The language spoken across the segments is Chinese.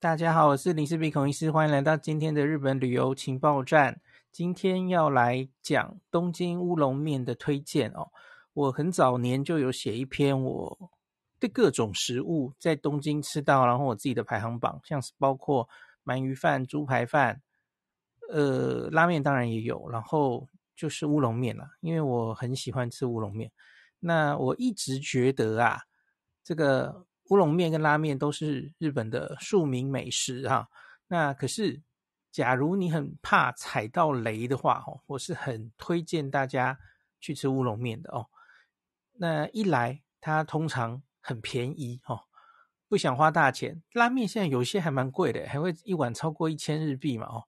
大家好，我是林世碧孔医师，欢迎来到今天的日本旅游情报站。今天要来讲东京乌龙面的推荐哦。我很早年就有写一篇我对各种食物在东京吃到，然后我自己的排行榜，像是包括鳗鱼饭、猪排饭，呃，拉面当然也有，然后就是乌龙面了，因为我很喜欢吃乌龙面。那我一直觉得啊，这个。乌龙面跟拉面都是日本的庶民美食啊。那可是，假如你很怕踩到雷的话，哦，我是很推荐大家去吃乌龙面的哦。那一来，它通常很便宜哦，不想花大钱。拉面现在有些还蛮贵的，还会一碗超过一千日币嘛哦。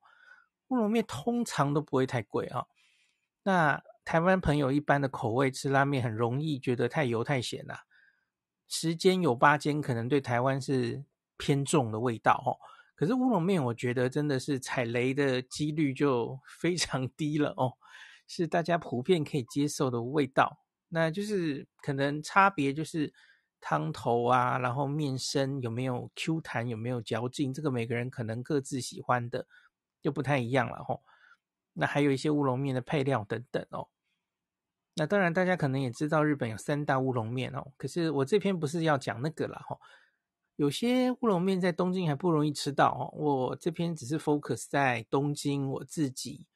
乌龙面通常都不会太贵啊。那台湾朋友一般的口味吃拉面很容易觉得太油太咸啊。时间有八间，可能对台湾是偏重的味道哦。可是乌龙面，我觉得真的是踩雷的几率就 非常低了哦，是大家普遍可以接受的味道。那就是可能差别就是汤头啊，然后面身有没有 Q 弹，有没有嚼劲，这个每个人可能各自喜欢的就不太一样了哈。那还有一些乌龙面的配料等等哦。那当然，大家可能也知道日本有三大乌龙面哦。可是我这篇不是要讲那个了哈。有些乌龙面在东京还不容易吃到，哦。我这篇只是 focus 在东京我自己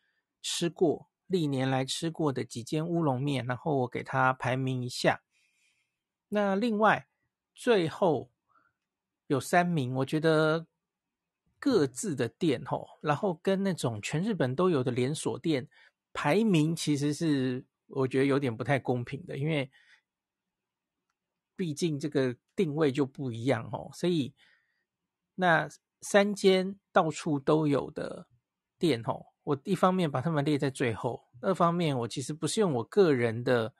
吃过历年来吃过的几间乌龙面，然后我给它排名一下。那另外最后有三名，我觉得各自的店吼，然后跟那种全日本都有的连锁店排名其实是。我觉得有点不太公平的，因为毕竟这个定位就不一样哦。所以那三间到处都有的店哦，我一方面把它们列在最后，二方面我其实不是用我个人的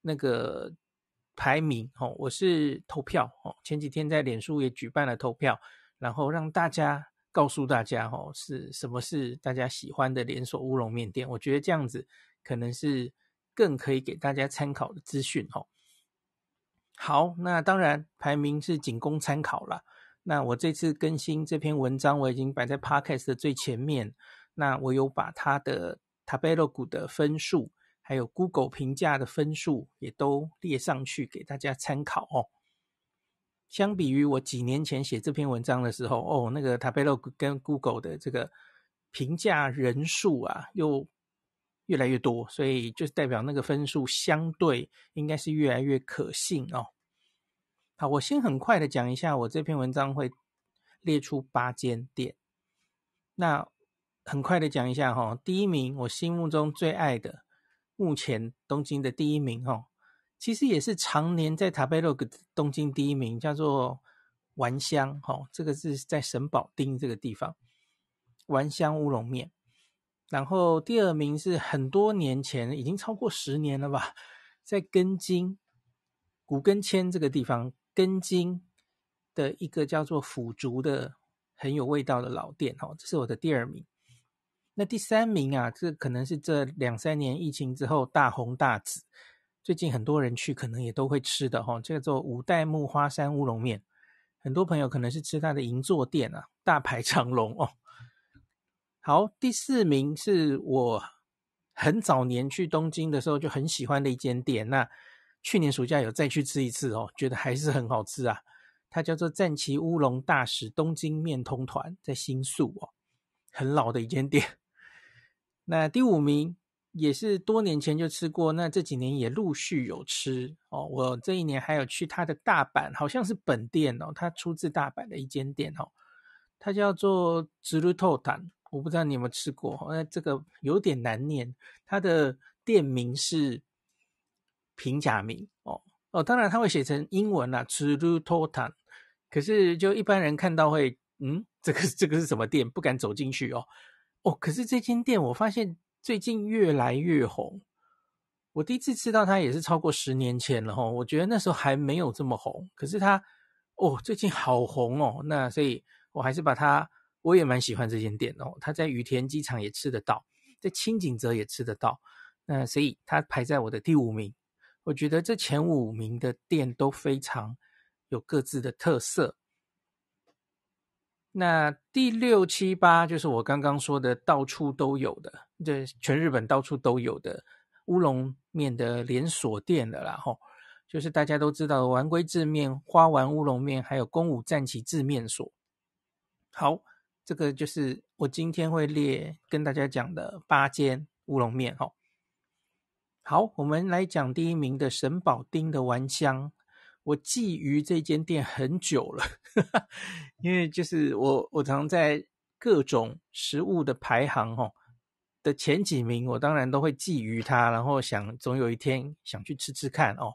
那个排名哦，我是投票哦。前几天在脸书也举办了投票，然后让大家告诉大家哦，是什么是大家喜欢的连锁乌龙面店？我觉得这样子。可能是更可以给大家参考的资讯哦。好，那当然排名是仅供参考了。那我这次更新这篇文章，我已经摆在 Podcast 的最前面。那我有把它的 t a b e l u 股的分数，还有 Google 评价的分数也都列上去给大家参考哦。相比于我几年前写这篇文章的时候，哦，那个 t a b e l u 跟 Google 的这个评价人数啊，又。越来越多，所以就是代表那个分数相对应该是越来越可信哦。好，我先很快的讲一下，我这篇文章会列出八间店。那很快的讲一下哈，第一名我心目中最爱的，目前东京的第一名哈，其实也是常年在 Tabelog 东京第一名，叫做丸香哈，这个是在神保町这个地方，丸香乌龙面。然后第二名是很多年前已经超过十年了吧，在根津五根签这个地方，根津的一个叫做腐竹的很有味道的老店哦，这是我的第二名。那第三名啊，这可能是这两三年疫情之后大红大紫，最近很多人去可能也都会吃的哦，叫做五代目花山乌龙面。很多朋友可能是吃他的银座店啊，大排长龙哦。好，第四名是我很早年去东京的时候就很喜欢的一间店。那去年暑假有再去吃一次哦，觉得还是很好吃啊。它叫做战旗乌龙大使东京面通团，在新宿哦，很老的一间店。那第五名也是多年前就吃过，那这几年也陆续有吃哦。我这一年还有去它的大阪，好像是本店哦，它出自大阪的一间店哦，它叫做直路透坦。我不知道你有没有吃过，那这个有点难念。它的店名是平假名哦哦，当然它会写成英文啦 c r u totan。可是就一般人看到会，嗯，这个这个是什么店？不敢走进去哦哦。可是这间店我发现最近越来越红。我第一次吃到它也是超过十年前了哈，我觉得那时候还没有这么红。可是它哦，最近好红哦。那所以我还是把它。我也蛮喜欢这间店哦，他在羽田机场也吃得到，在清井泽也吃得到，那所以它排在我的第五名。我觉得这前五名的店都非常有各自的特色。那第六七八就是我刚刚说的到处都有的，这全日本到处都有的乌龙面的连锁店了，啦，吼，就是大家都知道的丸龟制面花丸乌龙面，还有宫武战旗制面所。好。这个就是我今天会列跟大家讲的八间乌龙面哈。好，我们来讲第一名的神宝町的丸香。我觊觎这间店很久了，因为就是我我常在各种食物的排行哈的前几名，我当然都会觊觎它，然后想总有一天想去吃吃看哦。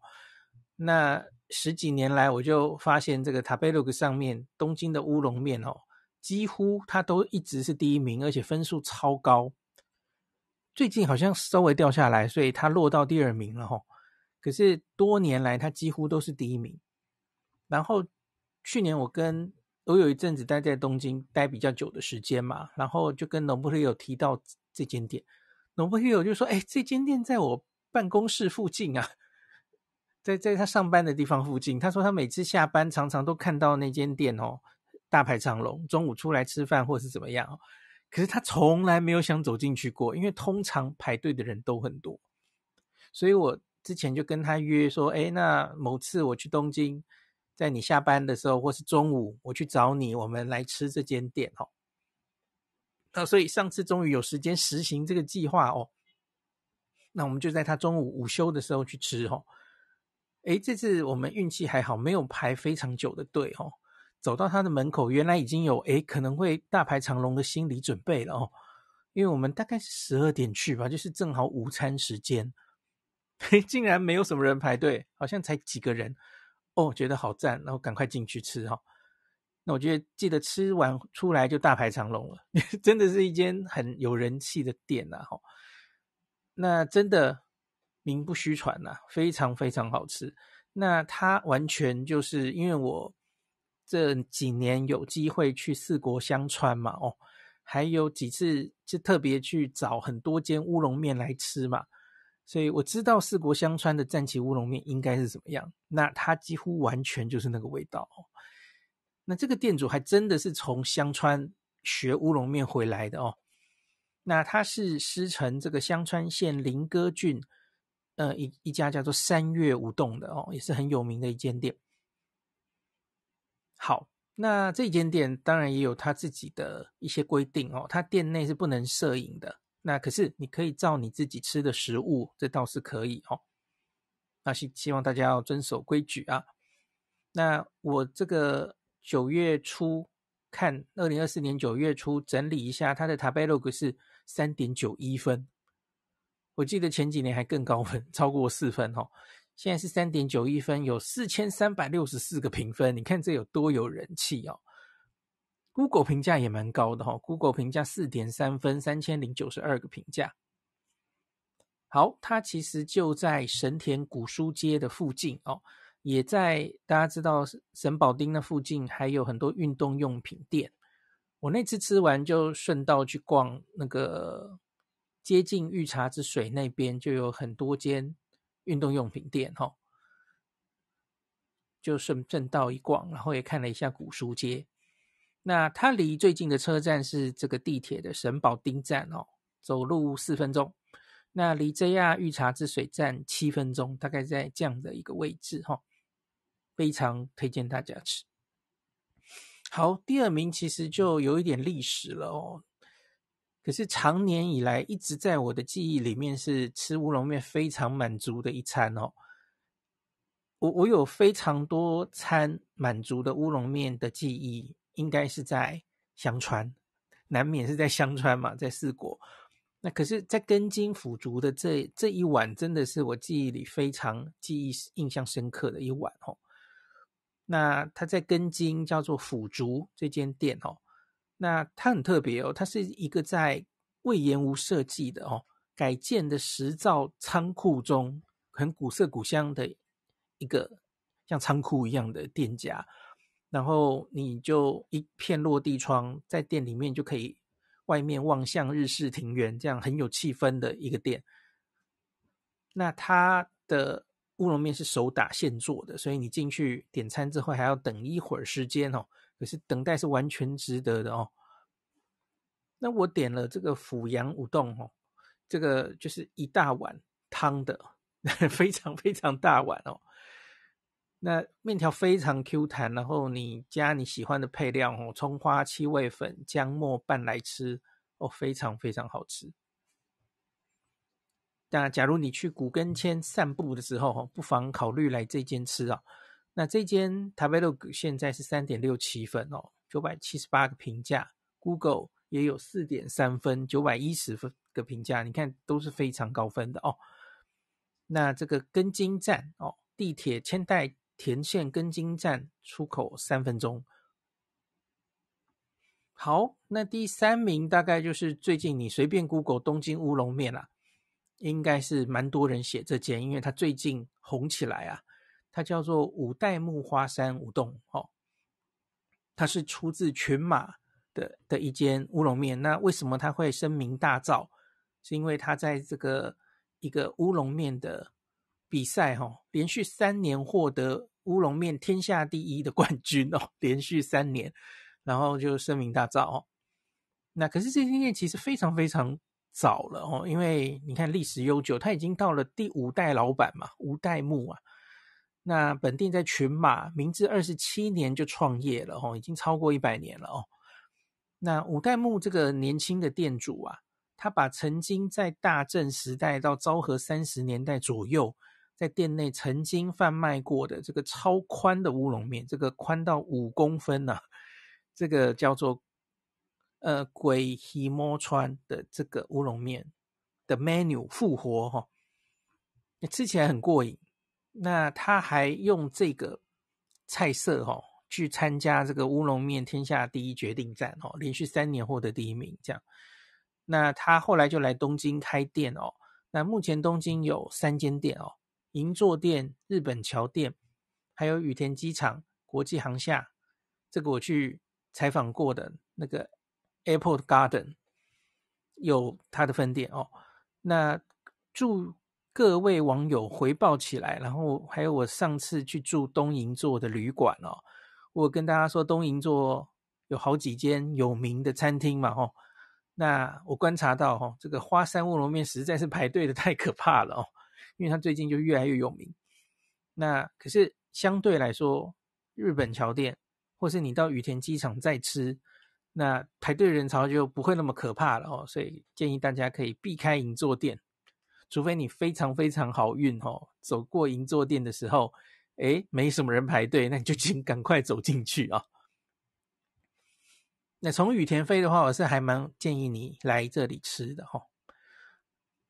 那十几年来，我就发现这个 Tabelog 上面东京的乌龙面哦。几乎他都一直是第一名，而且分数超高。最近好像稍微掉下来，所以他落到第二名了哈。可是多年来他几乎都是第一名。然后去年我跟我有一阵子待在东京待比较久的时间嘛，然后就跟农夫瑞有提到这间店，农夫瑞有就说：“哎，这间店在我办公室附近啊，在在他上班的地方附近。”他说他每次下班常常都看到那间店哦。大排长龙，中午出来吃饭或是怎么样？可是他从来没有想走进去过，因为通常排队的人都很多。所以我之前就跟他约说：“哎，那某次我去东京，在你下班的时候，或是中午我去找你，我们来吃这间店哦。”那所以上次终于有时间实行这个计划哦。那我们就在他中午午休的时候去吃哦。哎，这次我们运气还好，没有排非常久的队哦。走到他的门口，原来已经有诶可能会大排长龙的心理准备了哦。因为我们大概是十二点去吧，就是正好午餐时间，嘿，竟然没有什么人排队，好像才几个人哦，觉得好赞，然后赶快进去吃哈。那我觉得记得吃完出来就大排长龙了，真的是一间很有人气的店呐哈。那真的名不虚传呐，非常非常好吃。那它完全就是因为我。这几年有机会去四国香川嘛，哦，还有几次就特别去找很多间乌龙面来吃嘛，所以我知道四国香川的战旗乌龙面应该是怎么样，那它几乎完全就是那个味道。哦。那这个店主还真的是从香川学乌龙面回来的哦，那他是师承这个香川县林歌郡，呃，一一家叫做三月无洞的哦，也是很有名的一间店。好，那这间店当然也有他自己的一些规定哦，他店内是不能摄影的。那可是你可以照你自己吃的食物，这倒是可以哦。那希希望大家要遵守规矩啊。那我这个九月初看二零二四年九月初整理一下，它的 Tableau 是三点九一分。我记得前几年还更高分，超过四分哦。现在是三点九一分，有四千三百六十四个评分，你看这有多有人气哦！Google 评价也蛮高的哈，Google 评价四点三分，三千零九十二个评价。好，它其实就在神田古书街的附近哦，也在大家知道神保町那附近还有很多运动用品店。我那次吃完就顺道去逛那个接近御茶之水那边，就有很多间。运动用品店哈，就顺正道一逛，然后也看了一下古书街。那它离最近的车站是这个地铁的神保町站哦，走路四分钟。那离 JR 御茶之水站七分钟，大概在这样的一个位置哈。非常推荐大家吃。好，第二名其实就有一点历史了哦。可是常年以来一直在我的记忆里面是吃乌龙面非常满足的一餐哦，我我有非常多餐满足的乌龙面的记忆，应该是在香川，难免是在香川嘛，在四国。那可是，在根津腐竹的这这一碗，真的是我记忆里非常记忆印象深刻的一碗哦。那它在根津叫做腐竹这间店哦。那它很特别哦，它是一个在魏延吾设计的哦改建的石造仓库中，很古色古香的一个像仓库一样的店家，然后你就一片落地窗，在店里面就可以外面望向日式庭园，这样很有气氛的一个店。那它的乌龙面是手打现做的，所以你进去点餐之后还要等一会儿时间哦。可是等待是完全值得的哦。那我点了这个阜阳五动哦，这个就是一大碗汤的，非常非常大碗哦。那面条非常 Q 弹，然后你加你喜欢的配料哦，葱花、七味粉、姜末拌来吃哦，非常非常好吃。那假如你去古根签散步的时候哦，不妨考虑来这间吃啊。那这间 Tabelog 现在是三点六七分哦，九百七十八个评价；Google 也有四点三分，九百一十分个评价。你看都是非常高分的哦。那这个根津站哦，地铁千代田线根津站出口三分钟。好，那第三名大概就是最近你随便 Google 东京乌龙面啦，应该是蛮多人写这间，因为它最近红起来啊。它叫做五代目花山五洞，哦，它是出自群马的的一间乌龙面。那为什么它会声名大噪？是因为它在这个一个乌龙面的比赛，哈，连续三年获得乌龙面天下第一的冠军哦，连续三年，然后就声名大噪。哦。那可是这间店其实非常非常早了哦，因为你看历史悠久，它已经到了第五代老板嘛，五代目啊。那本店在群马明治二十七年就创业了吼，已经超过一百年了哦。那五代目这个年轻的店主啊，他把曾经在大正时代到昭和三十年代左右，在店内曾经贩卖过的这个超宽的乌龙面，这个宽到五公分呢，这个叫做呃鬼黑摸川的这个乌龙面的 menu 复活哈，吃起来很过瘾。那他还用这个菜色哦，去参加这个乌龙面天下第一决定战哦，连续三年获得第一名。这样，那他后来就来东京开店哦。那目前东京有三间店哦：银座店、日本桥店，还有羽田机场国际航厦。这个我去采访过的那个 Airport Garden 有他的分店哦。那住。各位网友回报起来，然后还有我上次去住东瀛座的旅馆哦，我跟大家说东瀛座有好几间有名的餐厅嘛吼，那我观察到吼，这个花山乌龙面实在是排队的太可怕了哦，因为它最近就越来越有名。那可是相对来说，日本桥店或是你到羽田机场再吃，那排队人潮就不会那么可怕了哦，所以建议大家可以避开银座店。除非你非常非常好运哦，走过银座店的时候，哎，没什么人排队，那你就请 赶快走进去啊。那从羽田飞的话，我是还蛮建议你来这里吃的哈。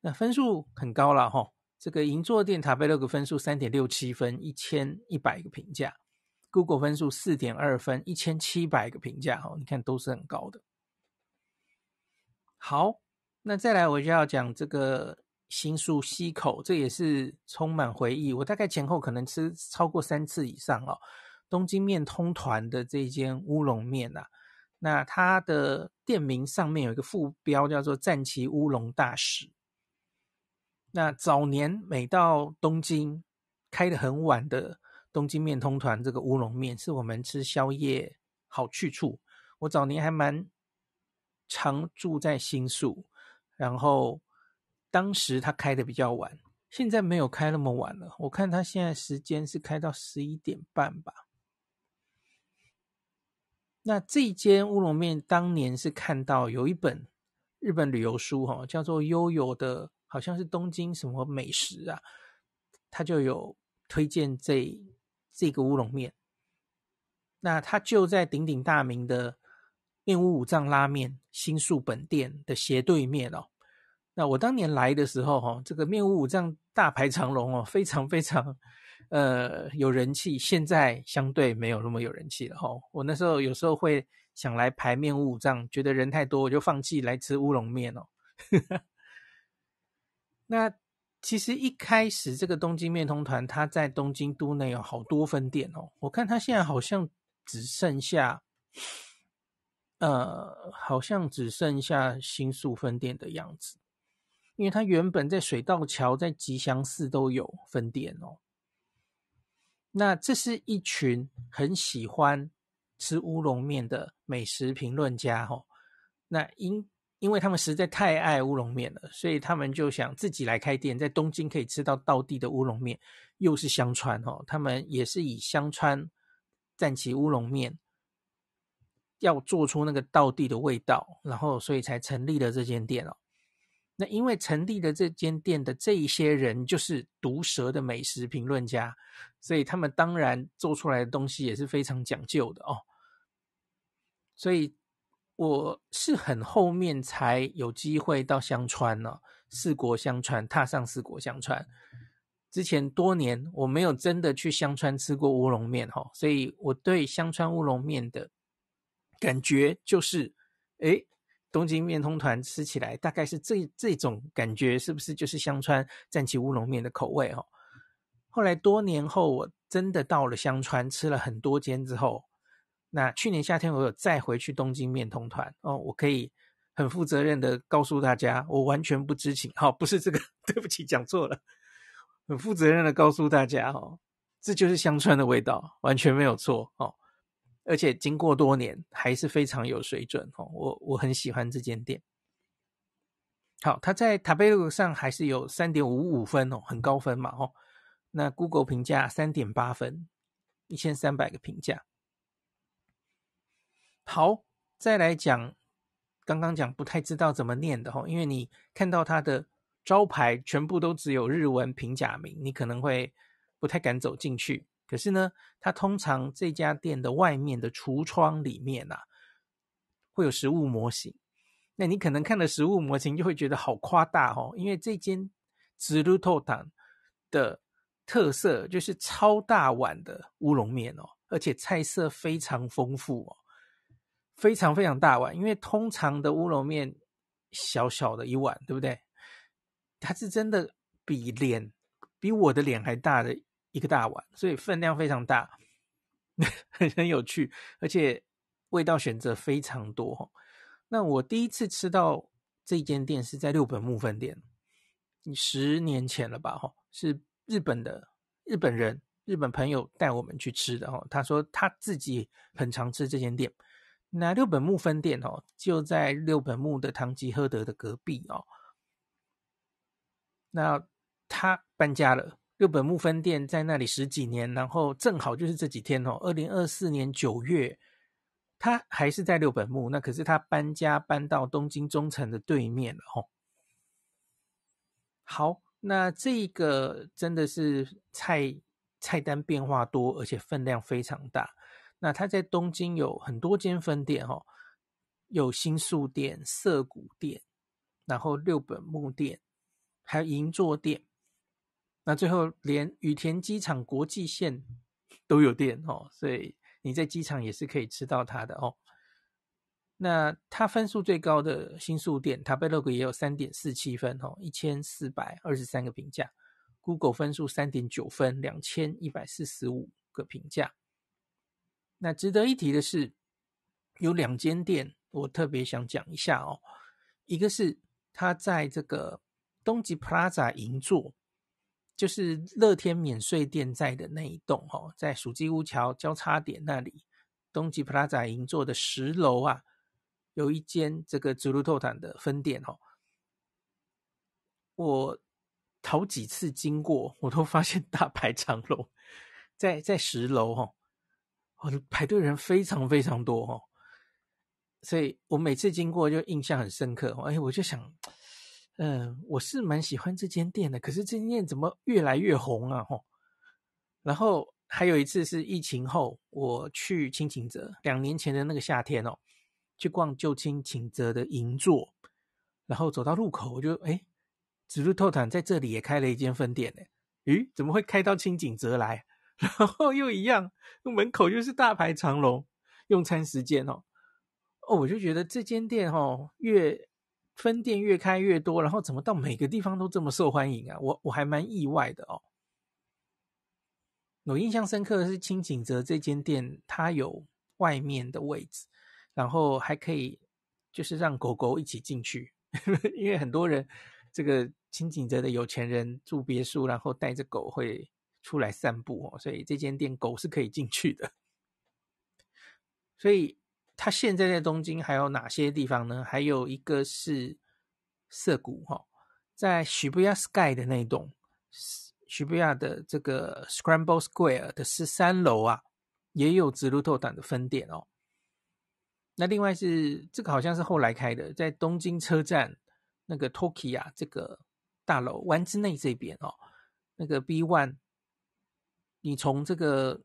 那分数很高了哈，这个银座店塔贝勒的分数三点六七分，一千一百个评价；Google 分数四点二分，一千七百个评价哈。你看都是很高的。好，那再来我就要讲这个。新宿西口，这也是充满回忆。我大概前后可能吃超过三次以上哦。东京面通团的这间乌龙面啊，那它的店名上面有一个副标叫做“战旗乌龙大使”。那早年每到东京，开的很晚的东京面通团这个乌龙面，是我们吃宵夜好去处。我早年还蛮常住在新宿，然后。当时他开的比较晚，现在没有开那么晚了。我看他现在时间是开到十一点半吧。那这间乌龙面当年是看到有一本日本旅游书哈，叫做《悠游的》，好像是东京什么美食啊，他就有推荐这这个乌龙面。那他就在鼎鼎大名的面屋五藏拉面新宿本店的斜对面哦。那我当年来的时候，哈，这个面五五丈大排长龙哦，非常非常，呃，有人气。现在相对没有那么有人气了，哈。我那时候有时候会想来排面五五丈，觉得人太多，我就放弃来吃乌龙面哦。那其实一开始这个东京面通团，它在东京都内有好多分店哦。我看它现在好像只剩下，呃，好像只剩下新宿分店的样子。因为他原本在水道桥、在吉祥寺都有分店哦。那这是一群很喜欢吃乌龙面的美食评论家哦。那因因为他们实在太爱乌龙面了，所以他们就想自己来开店，在东京可以吃到道地的乌龙面，又是香川哦。他们也是以香川战旗乌龙面要做出那个道地的味道，然后所以才成立了这间店哦。那因为成立的这间店的这些人就是毒舌的美食评论家，所以他们当然做出来的东西也是非常讲究的哦。所以我是很后面才有机会到香川呢，四国香川踏上四国香川。之前多年我没有真的去香川吃过乌龙面哈，所以我对香川乌龙面的感觉就是，哎。东京面通团吃起来大概是这这种感觉，是不是就是香川赞起乌龙面的口味哦？后来多年后，我真的到了香川，吃了很多间之后，那去年夏天我有再回去东京面通团哦，我可以很负责任的告诉大家，我完全不知情，好，不是这个，对不起，讲错了，很负责任的告诉大家哦，这就是香川的味道，完全没有错哦。而且经过多年，还是非常有水准哦。我我很喜欢这间店。好，它在 Tabello 上还是有三点五五分哦，很高分嘛吼。那 Google 评价三点八分，一千三百个评价。好，再来讲，刚刚讲不太知道怎么念的吼，因为你看到它的招牌全部都只有日文平假名，你可能会不太敢走进去。可是呢，它通常这家店的外面的橱窗里面啊，会有食物模型。那你可能看了食物模型，就会觉得好夸大哦。因为这间 z i l u t a n 的特色就是超大碗的乌龙面哦，而且菜色非常丰富哦，非常非常大碗。因为通常的乌龙面小小的一碗，对不对？它是真的比脸比我的脸还大的。一个大碗，所以分量非常大，很 很有趣，而且味道选择非常多。那我第一次吃到这间店是在六本木分店，十年前了吧？哈，是日本的日本人日本朋友带我们去吃的。哈，他说他自己很常吃这间店。那六本木分店哦，就在六本木的唐吉诃德的隔壁哦。那他搬家了。六本木分店在那里十几年，然后正好就是这几天哦，二零二四年九月，他还是在六本木，那可是他搬家搬到东京中城的对面了哦。好，那这个真的是菜菜单变化多，而且分量非常大。那他在东京有很多间分店哦，有新宿店、涩谷店，然后六本木店，还有银座店。那最后连羽田机场国际线都有店哦，所以你在机场也是可以吃到它的哦。那它分数最高的新宿店，塔贝洛格也有三点四七分哦，一千四百二十三个评价，Google 分数三点九分，两千一百四十五个评价。那值得一提的是，有两间店我特别想讲一下哦，一个是它在这个东极 Plaza 银座。就是乐天免税店在的那一栋哦，在蜀期乌桥交叉点那里，东极 Plaza 银座的十楼啊，有一间这个 z 路透坦的分店哦。我头几次经过，我都发现大排长龙，在在十楼哦，我排队人非常非常多哦，所以我每次经过就印象很深刻，哎，我就想。嗯，我是蛮喜欢这间店的，可是这间店怎么越来越红啊？吼，然后还有一次是疫情后，我去清景泽，两年前的那个夏天哦，去逛旧清景泽的银座，然后走到路口，我就哎，紫路透坦在这里也开了一间分店呢，咦，怎么会开到清景泽来？然后又一样，门口又是大排长龙，用餐时间哦，哦，我就觉得这间店哦，越。分店越开越多，然后怎么到每个地方都这么受欢迎啊？我我还蛮意外的哦。我印象深刻的是清景泽这间店，它有外面的位置，然后还可以就是让狗狗一起进去，因为很多人这个清景泽的有钱人住别墅，然后带着狗会出来散步哦，所以这间店狗是可以进去的，所以。他现在在东京还有哪些地方呢？还有一个是涩谷哈，在许部亚 sky 的那一栋许部亚的这个 scramble square 的十三楼啊，也有直路透档的分店哦。那另外是这个好像是后来开的，在东京车站那个 tokyo 这个大楼丸之内这边哦，那个 b one，你从这个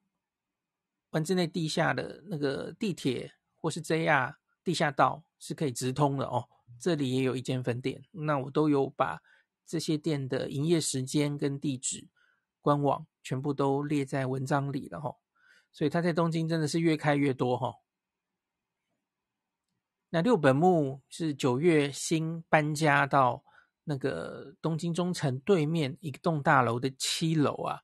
丸之内地下的那个地铁。或是 JR 地下道是可以直通的哦，这里也有一间分店，那我都有把这些店的营业时间、跟地址、官网全部都列在文章里了哈。所以它在东京真的是越开越多哈。那六本木是九月新搬家到那个东京中城对面一栋大楼的七楼啊。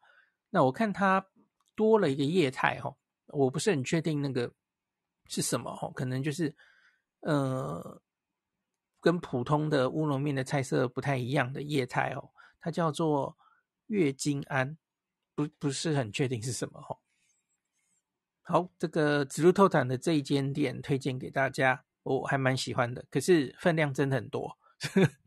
那我看它多了一个业态哈，我不是很确定那个。是什么哦？可能就是，呃，跟普通的乌龙面的菜色不太一样的业态哦。它叫做“月经安”，不不是很确定是什么哈。好，这个紫露透坦的这一间店推荐给大家，我还蛮喜欢的。可是分量真的很多。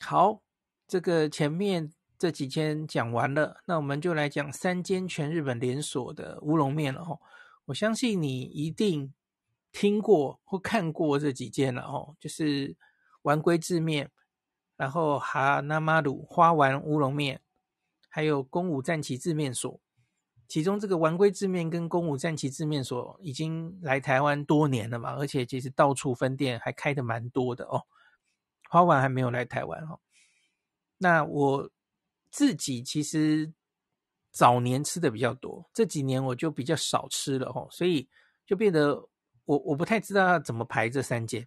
好，这个前面这几天讲完了，那我们就来讲三间全日本连锁的乌龙面了哈。我相信你一定听过或看过这几件了哦，就是丸龟字面，然后哈纳玛鲁花丸乌龙面，还有宫武战旗字面锁。其中这个丸龟字面跟宫武战旗字面锁已经来台湾多年了嘛，而且其实到处分店还开的蛮多的哦。花丸还没有来台湾哦。那我自己其实。早年吃的比较多，这几年我就比较少吃了哦，所以就变得我我不太知道要怎么排这三件，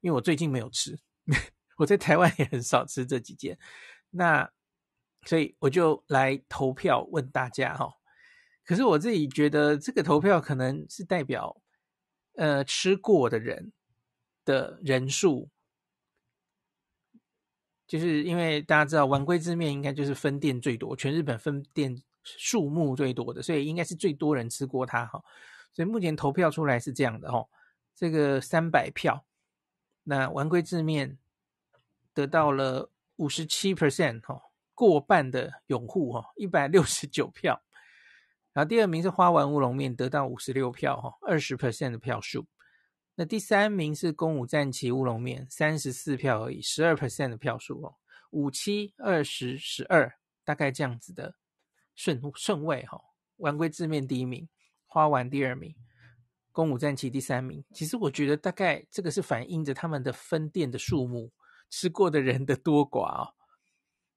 因为我最近没有吃，我在台湾也很少吃这几件，那所以我就来投票问大家哈，可是我自己觉得这个投票可能是代表呃吃过的人的人数。就是因为大家知道丸龟字面应该就是分店最多，全日本分店数目最多的，所以应该是最多人吃过它哈。所以目前投票出来是这样的哈，这个三百票，那丸龟字面得到了五十七 percent 哈，过半的拥护哈，一百六十九票。然后第二名是花丸乌龙面，得到五十六票哈，二十 percent 的票数。那第三名是公武战旗乌龙面，三十四票而已，十二 percent 的票数哦，五七二十十二，大概这样子的顺顺位哈。丸龟字面第一名，花丸第二名，公武战旗第三名。其实我觉得大概这个是反映着他们的分店的数目，吃过的人的多寡哦。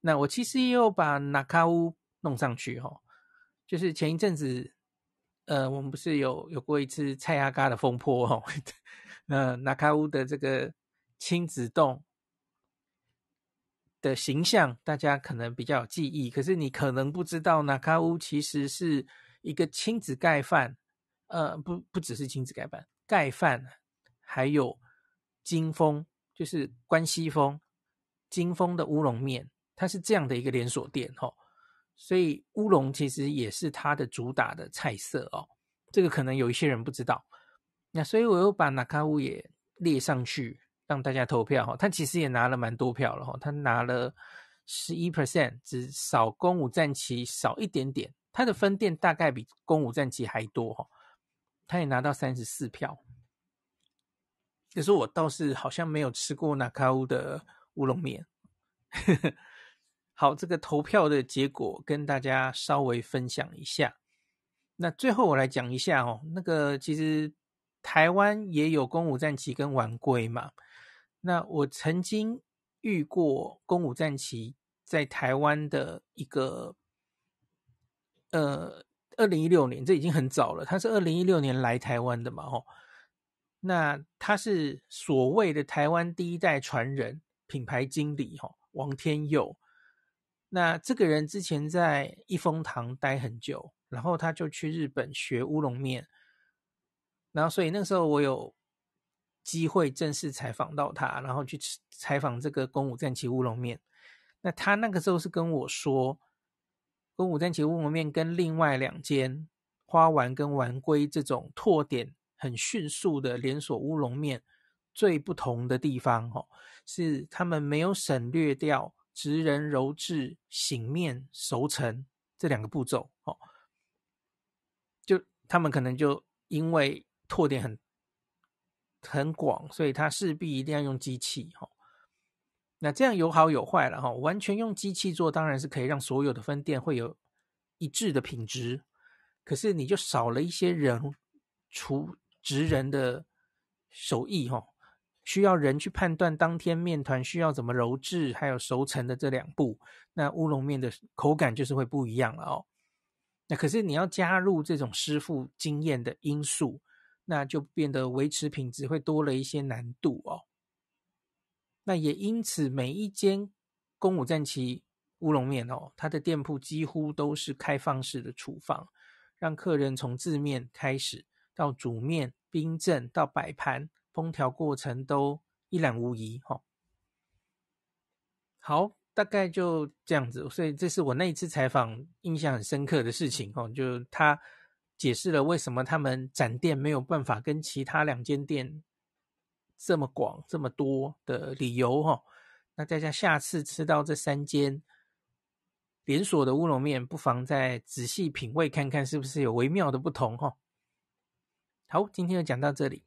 那我其实有把纳卡乌弄上去哈，就是前一阵子。呃，我们不是有有过一次蔡阿嘎的风波哦？那那卡屋的这个亲子洞的形象，大家可能比较有记忆。可是你可能不知道，那卡屋其实是一个亲子盖饭，呃，不不只是亲子盖饭，盖饭还有金峰，就是关西风金峰的乌龙面，它是这样的一个连锁店，哈。所以乌龙其实也是它的主打的菜色哦，这个可能有一些人不知道。那所以我又把纳卡乌也列上去让大家投票哈，他其实也拿了蛮多票了哈，他拿了十一 percent，只少公武战旗少一点点，他的分店大概比公武战旗还多哈，他也拿到三十四票。可是我倒是好像没有吃过纳卡乌的乌龙面。好，这个投票的结果跟大家稍微分享一下。那最后我来讲一下哦，那个其实台湾也有公武战旗跟晚归嘛。那我曾经遇过公武战旗在台湾的一个，呃，二零一六年，这已经很早了，他是二零一六年来台湾的嘛，哦，那他是所谓的台湾第一代传人品牌经理哦，王天佑。那这个人之前在一风堂待很久，然后他就去日本学乌龙面，然后所以那时候我有机会正式采访到他，然后去采访这个宫武战旗乌龙面。那他那个时候是跟我说，宫武战旗乌龙面跟另外两间花丸跟丸龟这种拓点很迅速的连锁乌龙面最不同的地方哦，是他们没有省略掉。直人揉制、醒面、熟成这两个步骤，哦，就他们可能就因为拓点很很广，所以他势必一定要用机器，哈。那这样有好有坏了，哈，完全用机器做当然是可以让所有的分店会有一致的品质，可是你就少了一些人厨职人的手艺，哈。需要人去判断当天面团需要怎么揉制，还有熟成的这两步，那乌龙面的口感就是会不一样了哦。那可是你要加入这种师傅经验的因素，那就变得维持品质会多了一些难度哦。那也因此，每一间公武战旗乌龙面哦，它的店铺几乎都是开放式的厨房，让客人从制面开始，到煮面、冰镇，到摆盘。烹调过程都一览无遗，哈，好，大概就这样子，所以这是我那一次采访印象很深刻的事情，哦，就他解释了为什么他们展店没有办法跟其他两间店这么广这么多的理由，哈，那大家下次吃到这三间连锁的乌龙面，不妨再仔细品味看看是不是有微妙的不同，哈，好，今天就讲到这里。